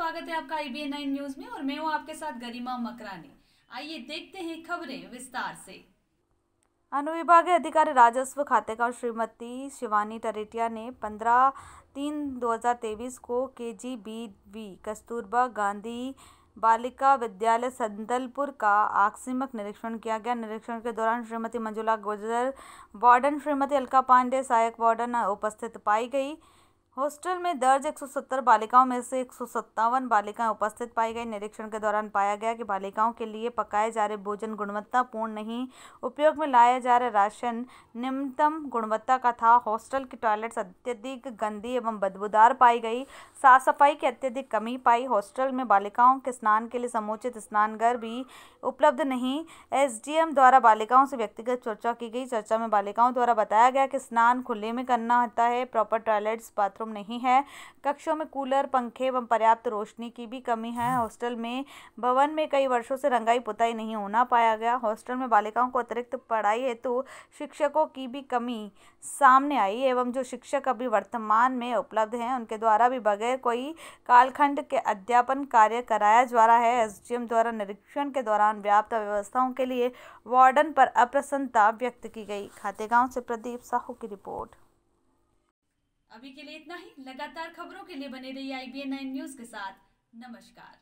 स्वागत है आपका आई बी न्यूज में और मैं हूँ आपके साथ गरिमा मकरानी आइए देखते हैं खबरें विस्तार से अनुविभागीय अधिकारी राजस्व खाते का श्रीमती शिवानी टरेटिया ने पंद्रह तीन दो हजार तेईस को K G B V Kasturba Gandhi Balika Vidyalaya Sandalpur का आकस्मिक निरीक्षण किया गया निरीक्षण के दौरान श्रीमती मंजुला गुजर वार्डन श्रीमती अलका पांडे सहायक वार्डन उपस्थित पाई गई हॉस्टल में दर्ज 170 बालिकाओं में से एक बालिकाएं उपस्थित पाई गई निरीक्षण के दौरान पाया गया कि बालिकाओं के लिए पकाए जा रहे भोजन गुणवत्तापूर्ण नहीं उपयोग में लाया जा रहा राशन निम्नतम गुणवत्ता का था हॉस्टल की टॉयलेट्स अत्यधिक गंदी एवं बदबूदार पाई गई साफ सफाई की अत्यधिक कमी पाई हॉस्टल में बालिकाओं के स्नान के लिए समुचित स्नानघर भी उपलब्ध नहीं एस द्वारा बालिकाओं से व्यक्तिगत चर्चा की गई चर्चा में बालिकाओं द्वारा बताया गया कि स्नान खुले में करना होता है प्रॉपर टॉयलेट्स बाथरूम नहीं है कक्षों में कूलर पंखे एवं पर्याप्त रोशनी की भी कमी है हॉस्टल में भवन में कई वर्षों से रंगाई पुताई नहीं होना पाया गया हॉस्टल में बालिकाओं को अतिरिक्त पढ़ाई हेतु शिक्षकों की भी कमी सामने आई एवं जो शिक्षक अभी वर्तमान में उपलब्ध हैं उनके द्वारा भी बगैर कोई कालखंड के अध्यापन कार्य कराया जा रहा है एस द्वारा निरीक्षण के दौरान व्याप्त व्यवस्थाओं के लिए वार्डन पर अप्रसन्नता व्यक्त की गई खातेगांव से प्रदीप साहू की रिपोर्ट अभी के लिए इतना ही लगातार खबरों के लिए बने रहिए आई बी न्यूज के साथ नमस्कार